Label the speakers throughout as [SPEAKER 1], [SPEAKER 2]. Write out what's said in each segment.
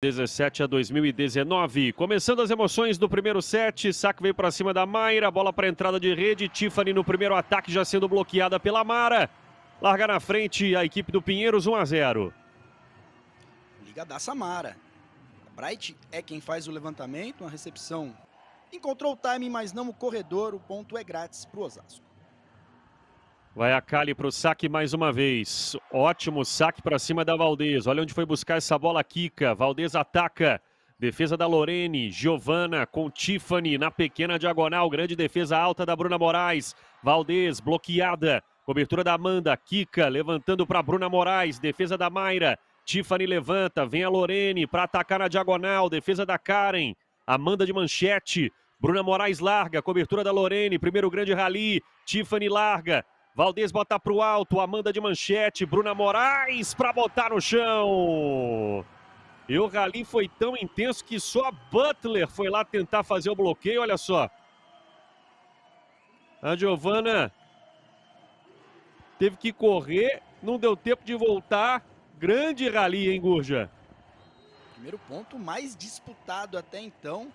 [SPEAKER 1] 17 a 2019. Começando as emoções do primeiro set, saque veio para cima da Mayra, bola para entrada de rede, Tiffany no primeiro ataque já sendo bloqueada pela Mara. Larga na frente a equipe do Pinheiros 1 a 0.
[SPEAKER 2] Liga da Samara. A Bright é quem faz o levantamento, a recepção. Encontrou o time, mas não o corredor, o ponto é grátis para o Osasco.
[SPEAKER 1] Vai a Cali para o saque mais uma vez. Ótimo saque para cima da Valdez. Olha onde foi buscar essa bola, Kika. Valdez ataca. Defesa da Lorene, Giovana com Tiffany na pequena diagonal. Grande defesa alta da Bruna Moraes. Valdez bloqueada. Cobertura da Amanda, Kika levantando para Bruna Moraes. Defesa da Mayra. Tiffany levanta, vem a Lorene para atacar na diagonal. Defesa da Karen. Amanda de manchete. Bruna Moraes larga, cobertura da Lorene, primeiro grande rally. Tiffany larga, Valdez bota para o alto, Amanda de manchete, Bruna Moraes para botar no chão. E o rally foi tão intenso que só a Butler foi lá tentar fazer o bloqueio, olha só. A Giovana teve que correr, não deu tempo de voltar. Grande rally, hein, Gurja?
[SPEAKER 2] Primeiro ponto mais disputado até então,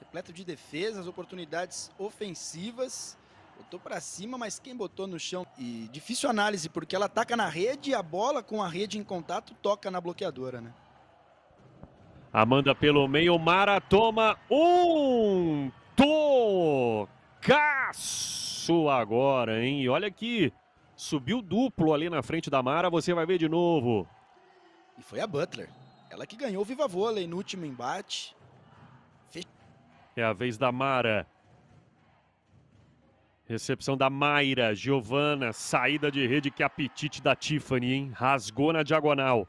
[SPEAKER 2] repleto de defesas, oportunidades ofensivas. Botou para cima, mas quem botou no chão? E difícil análise, porque ela ataca na rede e a bola com a rede em contato toca na bloqueadora, né?
[SPEAKER 1] Amanda pelo meio, Mara toma um tocaço agora, hein? E olha que subiu duplo ali na frente da Mara, você vai ver de novo.
[SPEAKER 2] E foi a Butler. Ela que ganhou o Viva Vôlei no último embate. Fe...
[SPEAKER 1] É a vez da Mara. Recepção da Mayra, Giovana, saída de rede, que apetite da Tiffany, hein? Rasgou na diagonal.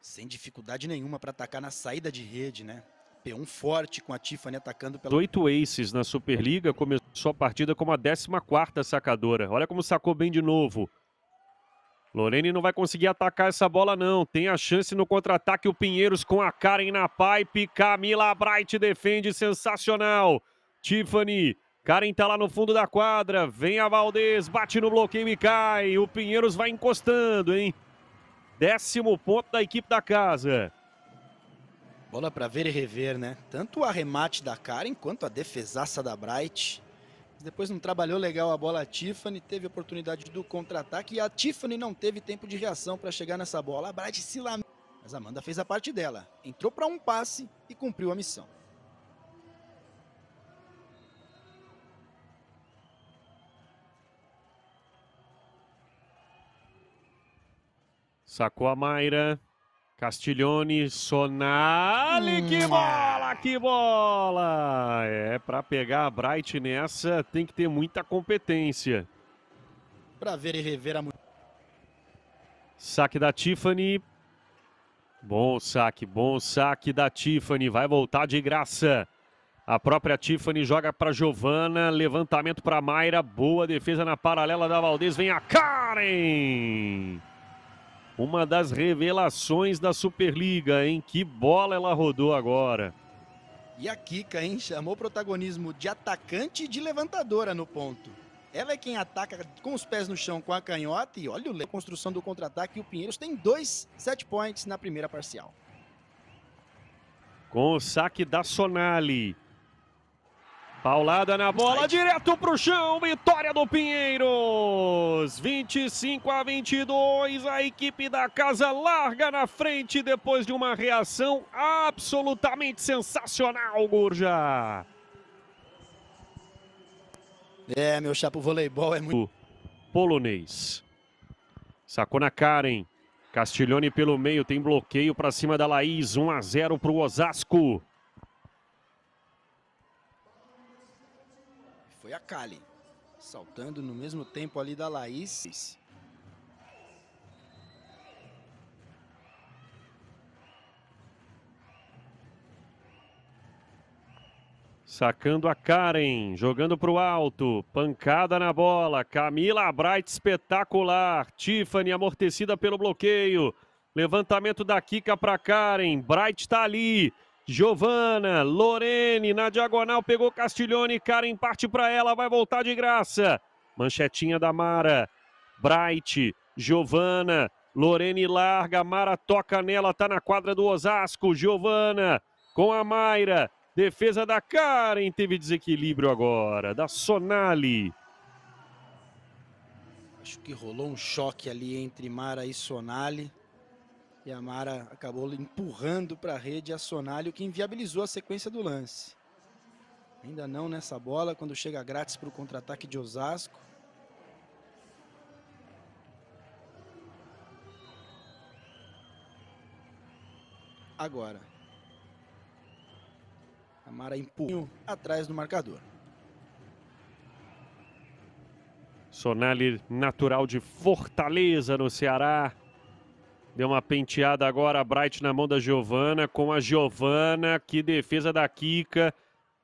[SPEAKER 2] Sem dificuldade nenhuma para atacar na saída de rede, né? P1 forte com a Tiffany atacando pela.
[SPEAKER 1] Oito aces na Superliga, começou a partida como a 14 sacadora. Olha como sacou bem de novo. Lorene não vai conseguir atacar essa bola, não. Tem a chance no contra-ataque. O Pinheiros com a Karen na pipe. Camila Bright defende, sensacional. Tiffany Karen tá lá no fundo da quadra. Vem a Valdez, bate no bloqueio e cai.
[SPEAKER 2] O Pinheiros vai encostando, hein? Décimo ponto da equipe da casa. Bola para ver e rever, né? Tanto o arremate da Karen quanto a defesaça da Bright. Depois não trabalhou legal a bola a Tiffany, teve a oportunidade do contra-ataque e a Tiffany não teve tempo de reação para chegar nessa bola. A Bright se lamenta, mas a Amanda fez a parte dela. Entrou para um passe e cumpriu a missão.
[SPEAKER 1] Sacou a Mayra. Castiglione, Sonali, hum. que bola, que bola! É, para pegar a Bright nessa, tem que ter muita competência.
[SPEAKER 2] Para ver e rever a...
[SPEAKER 1] Saque da Tiffany. Bom saque, bom saque da Tiffany, vai voltar de graça. A própria Tiffany joga para Giovana, levantamento para Mayra, boa defesa na paralela da Valdez, vem a Karen! uma das revelações da Superliga, hein? Que bola ela rodou agora.
[SPEAKER 2] E a Kika, hein? Chamou protagonismo de atacante e de levantadora no ponto. Ela é quem ataca com os pés no chão com a canhota e olha a construção do contra-ataque. o Pinheiros tem dois set points na primeira parcial.
[SPEAKER 1] Com o saque da Sonali. Paulada na bola, direto direto pro chão, vitória do Pinheiros. 25 a 22, a equipe da casa larga na frente depois de uma reação absolutamente sensacional, Gurja. É, meu chapo o voleibol é muito... Polonês. Sacou na Karen. Castiglione pelo meio, tem bloqueio para cima da Laís, 1 a 0 pro Osasco.
[SPEAKER 2] foi a Kali. Saltando no mesmo tempo ali da Laís.
[SPEAKER 1] Sacando a Karen, jogando para o alto, pancada na bola. Camila Bright espetacular. Tiffany amortecida pelo bloqueio. Levantamento da Kika para Karen. Bright está ali. Giovana, Lorene, na diagonal, pegou Castiglione, Karen parte para ela, vai voltar de graça. Manchetinha da Mara, Bright, Giovana, Lorene larga, Mara toca nela, tá na quadra do Osasco, Giovana com a Mayra, defesa da Karen, teve desequilíbrio agora, da Sonali.
[SPEAKER 2] Acho que rolou um choque ali entre Mara e Sonali. E a Mara acabou empurrando para a rede a Sonali, o que inviabilizou a sequência do lance. Ainda não nessa bola, quando chega grátis para o contra-ataque de Osasco. Agora. A Mara empurra atrás do marcador.
[SPEAKER 1] Sonali, natural de Fortaleza, no Ceará. Deu uma penteada agora a Bright na mão da Giovana, com a Giovana, que defesa da Kika.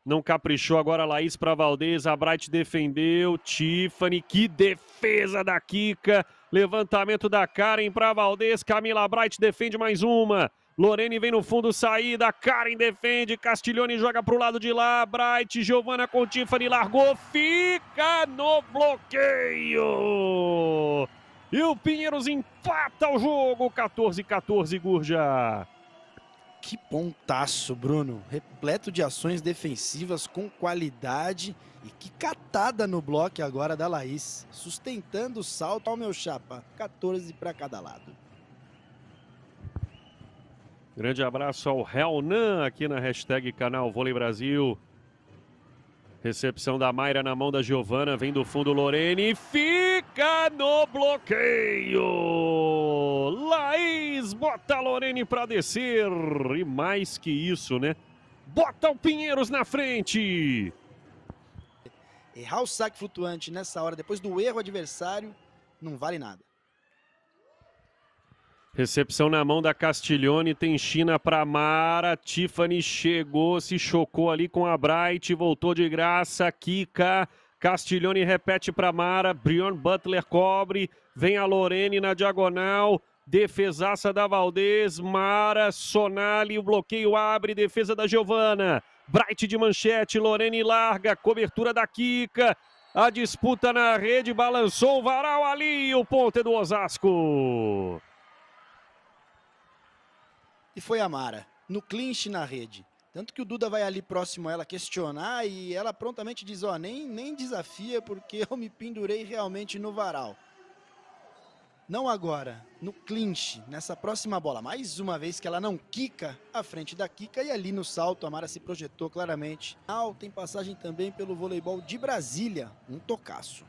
[SPEAKER 1] Não caprichou agora a Laís para Valdez, a Bright defendeu, Tiffany, que defesa da Kika. Levantamento da Karen para Valdez, Camila Bright defende mais uma. Lorene vem no fundo, saída, Karen defende, Castiglione joga para o lado de lá, Bright, Giovana com Tiffany, largou, fica no bloqueio.
[SPEAKER 2] E o Pinheiros empata o jogo, 14-14, Gurja. Que pontaço, Bruno. Repleto de ações defensivas com qualidade. E que catada no bloco agora da Laís. Sustentando o salto ao meu chapa. 14 para cada lado.
[SPEAKER 1] Grande abraço ao Helnan aqui na hashtag Canal Vôlei Brasil. Recepção da Mayra na mão da Giovana, vem do fundo Lorene, fica no bloqueio. Laís bota a Lorene para descer e mais que isso, né? Bota o Pinheiros na frente.
[SPEAKER 2] Errar o saque flutuante nessa hora, depois do erro adversário, não vale nada.
[SPEAKER 1] Recepção na mão da Castiglione, tem China para Mara. Tiffany chegou, se chocou ali com a Bright, voltou de graça. Kika, Castiglione repete para Mara. Brion Butler cobre, vem a Lorene na diagonal. Defesaça da Valdez, Mara, Sonali, o bloqueio abre, defesa da Giovana. Bright de manchete, Lorene larga, cobertura da Kika. A disputa na rede, balançou o varal ali, o ponte é do Osasco
[SPEAKER 2] e foi a Mara, no clinch na rede. Tanto que o Duda vai ali próximo a ela questionar e ela prontamente diz: Ó, oh, nem, nem desafia porque eu me pendurei realmente no varal. Não agora, no clinch, nessa próxima bola. Mais uma vez que ela não quica à frente da Kika e ali no salto a Mara se projetou claramente. Al ah, tem passagem também pelo voleibol de Brasília, um tocaço.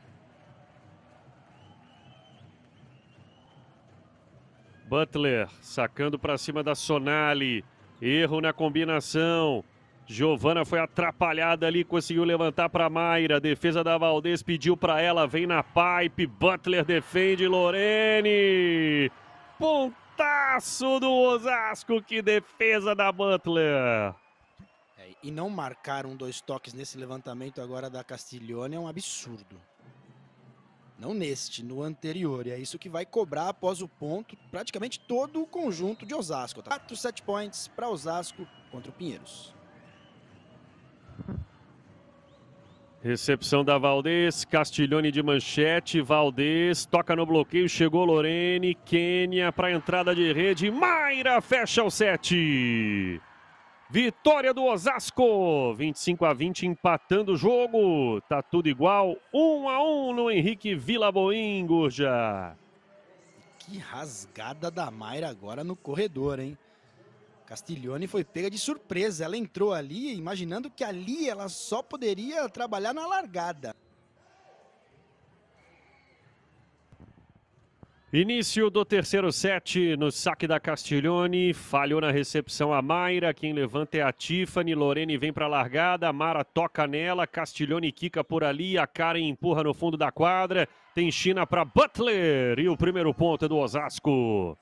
[SPEAKER 1] Butler sacando para cima da Sonali. Erro na combinação. Giovana foi atrapalhada ali, conseguiu levantar para Mayra. Defesa da Valdez pediu para ela, vem na pipe. Butler defende Lorene. Pontaço do Osasco, que
[SPEAKER 2] defesa da Butler. É, e não marcar um, dois toques nesse levantamento agora da Castiglione é um absurdo. Não neste, no anterior. E é isso que vai cobrar após o ponto praticamente todo o conjunto de Osasco. Tá? Quatro set points para Osasco contra o Pinheiros.
[SPEAKER 1] Recepção da Valdez, Castiglione de manchete, Valdez toca no bloqueio, chegou Lorene, Quênia para a entrada de rede, Mayra fecha o set. Vitória do Osasco, 25 a 20, empatando o jogo. Tá tudo igual, 1 a 1 no Henrique Vilaboim, Gurja.
[SPEAKER 2] Que rasgada da Mayra agora no corredor, hein? Castiglione foi pega de surpresa. Ela entrou ali imaginando que ali ela só poderia trabalhar na largada.
[SPEAKER 1] Início do terceiro set no saque da Castiglione. Falhou na recepção a Mayra. Quem levanta é a Tiffany. Lorene vem para a largada. Mara toca nela. Castiglione quica por ali. A Karen empurra no fundo da quadra. Tem China para Butler. E o primeiro ponto é do Osasco.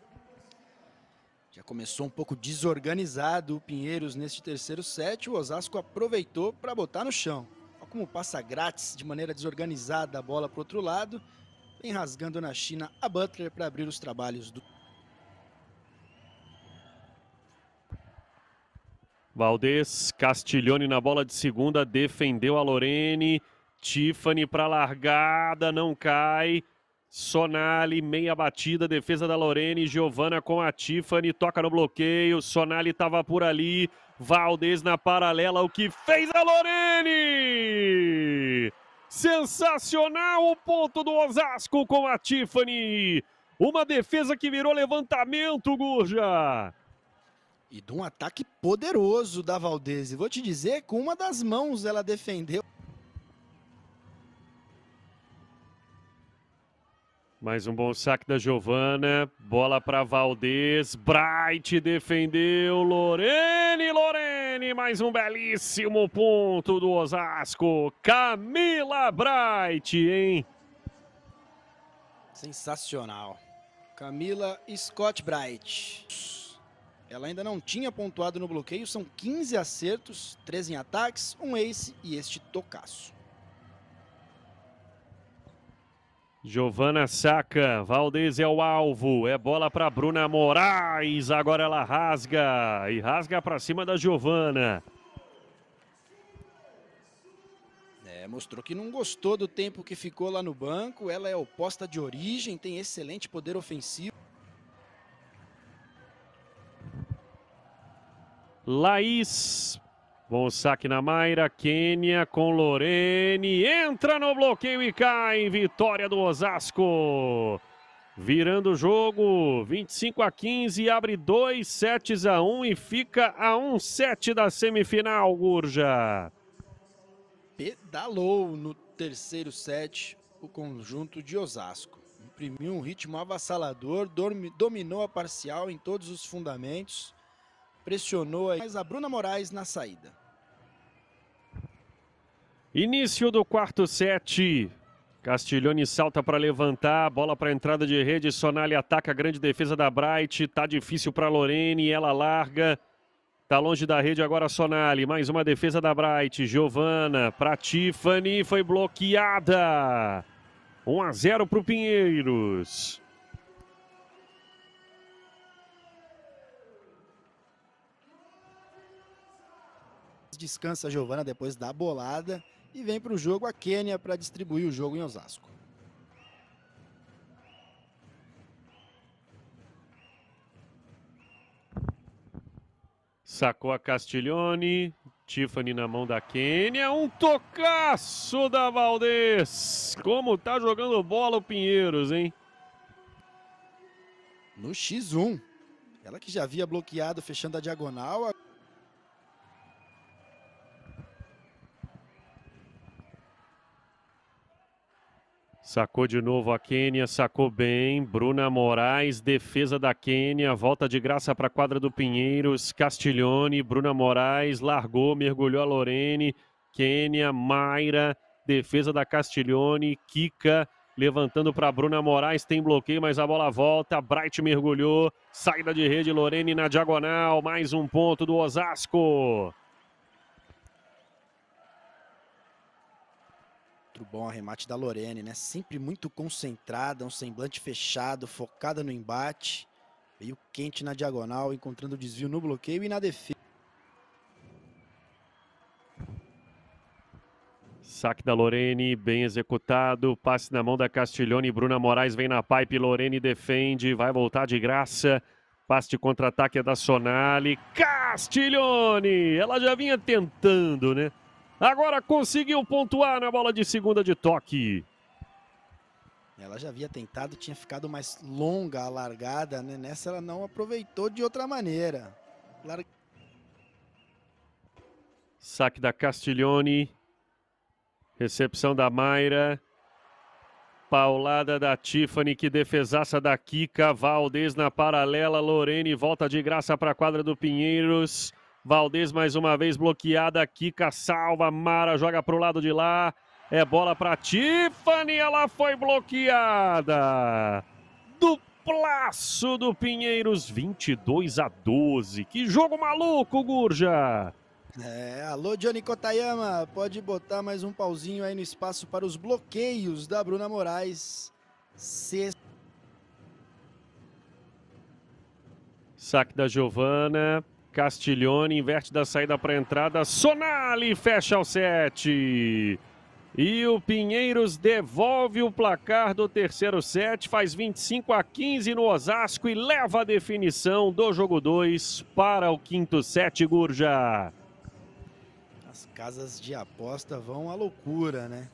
[SPEAKER 2] Já começou um pouco desorganizado o Pinheiros neste terceiro set. O Osasco aproveitou para botar no chão. Olha como passa grátis de maneira desorganizada a bola para outro lado vem rasgando na China a Butler para abrir os trabalhos do.
[SPEAKER 1] Valdez, Castiglione na bola de segunda, defendeu a Lorene. Tiffany para largada, não cai. Sonali, meia batida, defesa da Lorene, Giovana com a Tiffany, toca no bloqueio, Sonali estava por ali, Valdez na paralela, o que fez a Lorene? Sensacional o ponto do Osasco com a Tiffany.
[SPEAKER 2] Uma defesa que virou levantamento, Gurja. E de um ataque poderoso da Valdez. Vou te dizer, com uma das mãos ela defendeu.
[SPEAKER 1] Mais um bom saque da Giovana. Bola para Valdez. Bright defendeu. Lorene, Lorene. Online, mais um belíssimo ponto do Osasco. Camila Bright, hein?
[SPEAKER 2] Sensacional. Camila Scott Bright. Ela ainda não tinha pontuado no bloqueio, são 15 acertos, 13 em ataques, um ace e este tocaço.
[SPEAKER 1] Giovana saca, Valdez é o alvo, é bola para Bruna Moraes, agora ela rasga e rasga para cima da Giovana.
[SPEAKER 2] É, mostrou que não gostou do tempo que ficou lá no banco, ela é oposta de origem, tem excelente poder ofensivo.
[SPEAKER 1] Laís Bom saque na Mayra, Quênia com Lorene, entra no bloqueio e cai, vitória do Osasco. Virando o jogo, 25 a 15, abre 2 sets a 1 e fica a 1 set da semifinal, Gurja.
[SPEAKER 2] Pedalou no terceiro set o conjunto de Osasco. Imprimiu um ritmo avassalador, dominou a parcial em todos os fundamentos pressionou mais a Bruna Moraes na saída.
[SPEAKER 1] Início do quarto set. Castiglione salta para levantar, bola para entrada de rede, Sonali ataca, a grande defesa da Bright, tá difícil para Lorene, ela larga. Tá longe da rede agora Sonali, mais uma defesa da Bright, Giovana para Tiffany, foi bloqueada. 1 a 0 para o Pinheiros.
[SPEAKER 2] descansa a Giovana depois da bolada e vem para o jogo a Quênia para distribuir o jogo em Osasco.
[SPEAKER 1] Sacou a Castiglione, Tiffany na mão da Quênia, um tocaço da Valdez! Como tá jogando bola o Pinheiros, hein?
[SPEAKER 2] No X1, ela que já havia bloqueado fechando a diagonal,
[SPEAKER 1] Sacou de novo a Quênia, sacou bem. Bruna Moraes, defesa da Quênia, volta de graça para a quadra do Pinheiros. Castiglione, Bruna Moraes, largou, mergulhou a Lorene. Quênia, Mayra, defesa da Castiglione, Kika, levantando para Bruna Moraes, tem bloqueio, mas a bola volta. Bright mergulhou, saída de rede, Lorene na diagonal, mais um ponto do Osasco.
[SPEAKER 2] centro bom, arremate da Lorene, né? Sempre muito concentrada, um semblante fechado, focada no embate. Veio quente na diagonal, encontrando desvio no bloqueio e na defesa.
[SPEAKER 1] Saque da Lorene, bem executado. Passe na mão da Castiglione. Bruna Moraes vem na pipe. Lorene defende, vai voltar de graça. Passe de contra-ataque é da Sonali. Castiglione! Ela já vinha tentando, né? Agora conseguiu pontuar na bola de segunda de toque.
[SPEAKER 2] Ela já havia tentado, tinha ficado mais longa a largada, né? Nessa ela não aproveitou de outra maneira. Lar...
[SPEAKER 1] Saque da Castiglione. Recepção da Mayra. Paulada da Tiffany, que defesaça da Kika. Valdez na paralela. Lorene volta de graça para a quadra do Pinheiros. Valdez mais uma vez bloqueada. Kika salva. Mara joga para o lado de lá. É bola para Tiffany. Ela foi bloqueada. Duplaço do Pinheiros. 22 a 12. Que jogo maluco, Gurja.
[SPEAKER 2] É, alô, Johnny Kotayama. Pode botar mais um pauzinho aí no espaço para os bloqueios da Bruna Moraes. Sexta.
[SPEAKER 1] Saque da Giovana. Castiglione inverte da saída para a entrada. Sonali fecha o set. E o Pinheiros devolve o placar do terceiro set, faz 25 a 15 no Osasco e leva a definição do jogo 2 para o quinto set, Gurja.
[SPEAKER 2] As casas de aposta vão à loucura, né?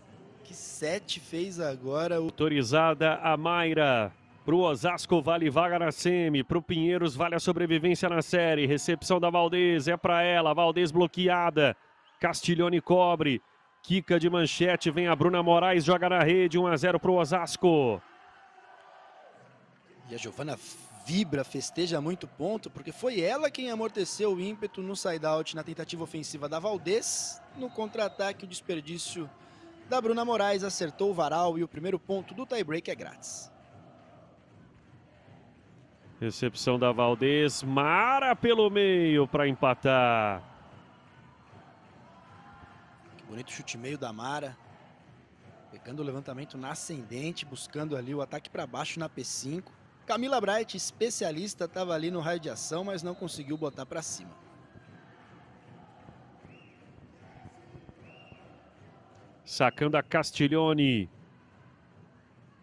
[SPEAKER 2] Que set fez agora o...
[SPEAKER 1] Autorizada a Mayra. Para o Osasco, vale vaga na semi. Para o Pinheiros, vale a sobrevivência na série. Recepção da Valdez, é para ela. Valdez bloqueada. Castiglione cobre. Kika de manchete, vem a Bruna Moraes, joga na rede. 1 a 0 para o Osasco.
[SPEAKER 2] E a Giovana vibra, festeja muito ponto, porque foi ela quem amorteceu o ímpeto no side-out, na tentativa ofensiva da Valdez. No contra-ataque, o desperdício da Bruna Moraes acertou o varal e o primeiro ponto do tie-break é grátis.
[SPEAKER 1] Recepção da Valdez, Mara pelo meio para empatar.
[SPEAKER 2] Que bonito chute meio da Mara. Pegando o levantamento na ascendente, buscando ali o ataque para baixo na P5. Camila Bright, especialista, estava ali no raio de ação, mas não conseguiu botar para cima.
[SPEAKER 1] Sacando a Castiglione.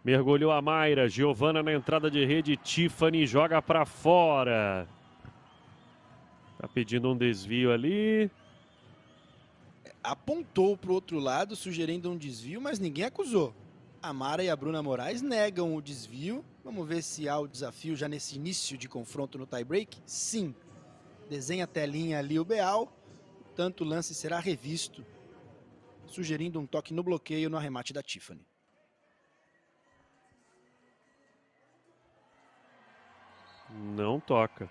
[SPEAKER 1] Mergulhou a Mayra, Giovana na entrada de rede, Tiffany joga para fora. Tá
[SPEAKER 2] pedindo um desvio ali. Apontou para o outro lado, sugerindo um desvio, mas ninguém acusou. A Mara e a Bruna Moraes negam o desvio. Vamos ver se há o desafio já nesse início de confronto no tie-break. Sim. Desenha a telinha ali o Beal. Tanto o lance será revisto, sugerindo um toque no bloqueio no arremate da Tiffany. Não toca.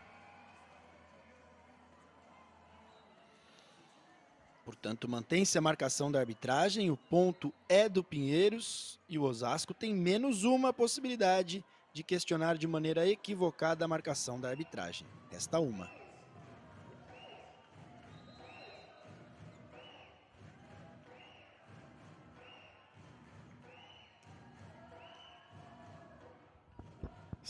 [SPEAKER 2] Portanto, mantém-se a marcação da arbitragem, o ponto é do Pinheiros e o Osasco tem menos uma possibilidade de questionar de maneira equivocada a marcação da arbitragem. Resta uma.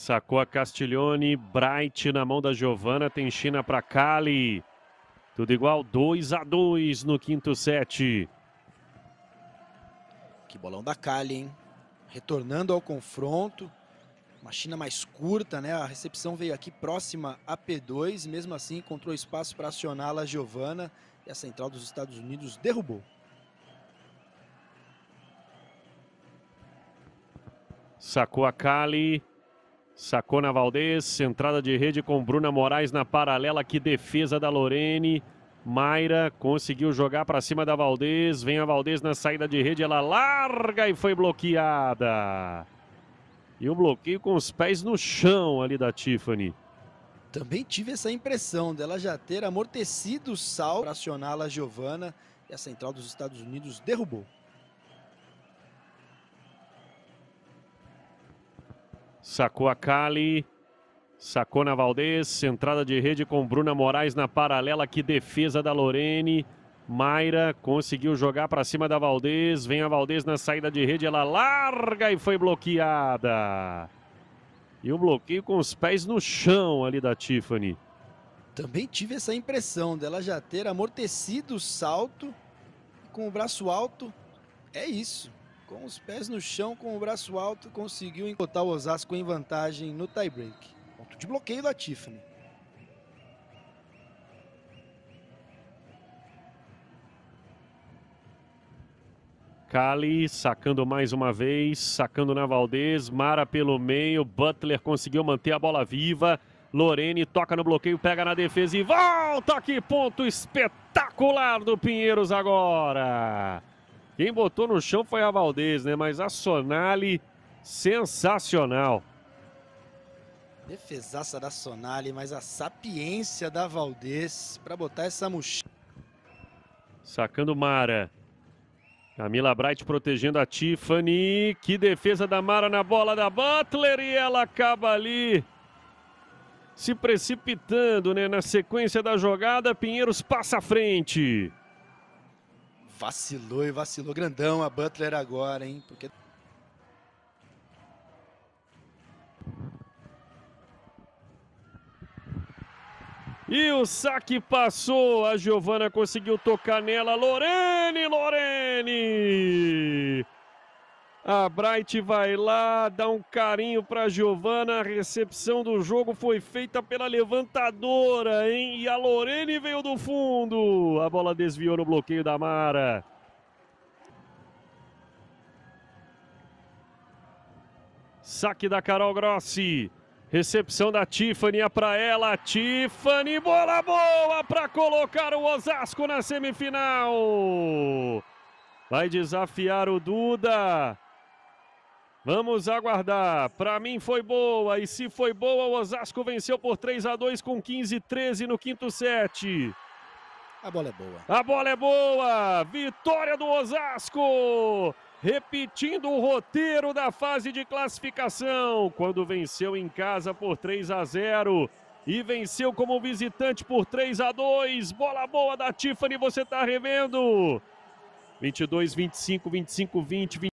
[SPEAKER 1] Sacou a Castiglione, Bright na mão da Giovana, tem China para Cali. Tudo igual, 2 a 2 no quinto set.
[SPEAKER 2] Que bolão da Cali, hein? Retornando ao confronto. Uma China mais curta, né? A recepção veio aqui próxima a P2, mesmo assim encontrou espaço para acioná-la Giovana e a central dos Estados Unidos derrubou.
[SPEAKER 1] Sacou a Cali. Sacou na Valdez, entrada de rede com Bruna Moraes na paralela, que defesa da Lorene. Mayra conseguiu jogar para cima da Valdez, vem a Valdez na saída de rede, ela larga e foi bloqueada. E o um bloqueio com os pés no chão ali da Tiffany.
[SPEAKER 2] Também tive essa impressão dela já ter amortecido o sal para acioná-la Giovana e a central dos Estados Unidos derrubou.
[SPEAKER 1] Sacou a Cali. Sacou na Valdez. Entrada de rede com Bruna Moraes na paralela. Que defesa da Lorene. Mayra conseguiu jogar para cima da Valdez. Vem a Valdez na saída de rede. Ela larga e foi bloqueada. E um bloqueio com os pés no chão ali da Tiffany.
[SPEAKER 2] Também tive essa impressão dela já ter amortecido o salto com o braço alto. É isso. Com os pés no chão, com o braço alto, conseguiu encotar o Osasco em vantagem no tie-break. Ponto de bloqueio da Tiffany.
[SPEAKER 1] Cali sacando mais uma vez, sacando na Valdez, Mara pelo meio, Butler conseguiu manter a bola viva. Lorene toca no bloqueio, pega na defesa e volta! Que ponto espetacular do Pinheiros agora! Quem botou no chão foi a Valdez, né? Mas a Sonali, sensacional.
[SPEAKER 2] Defesaça da Sonali, mas a sapiência da Valdez para botar essa mochila.
[SPEAKER 1] Sacando Mara. Camila Bright protegendo a Tiffany. Que defesa da Mara na bola da Butler e ela acaba ali se precipitando, né? Na sequência da jogada, Pinheiros passa à frente.
[SPEAKER 2] Vacilou e vacilou grandão a Butler agora, hein? Porque E o saque
[SPEAKER 1] passou, a Giovana conseguiu tocar nela, Lorene, Lorene! A Bright vai lá, dá um carinho para Giovana. A recepção do jogo foi feita pela levantadora, hein? E a Lorene veio do fundo. A bola desviou no bloqueio da Mara. Saque da Carol Grossi. Recepção da Tiffany é para ela. Tiffany, bola boa para colocar o Osasco na semifinal. Vai desafiar o Duda. Vamos aguardar. Para mim foi boa. E se foi boa, o Osasco venceu por 3 a 2 com 15 13 no quinto set. A bola é boa. A bola é boa. Vitória do Osasco. Repetindo o roteiro da fase de classificação, quando venceu em casa por 3 a 0 e venceu como visitante por 3 a 2. Bola boa da Tiffany, você está revendo. 22 25 25 20 20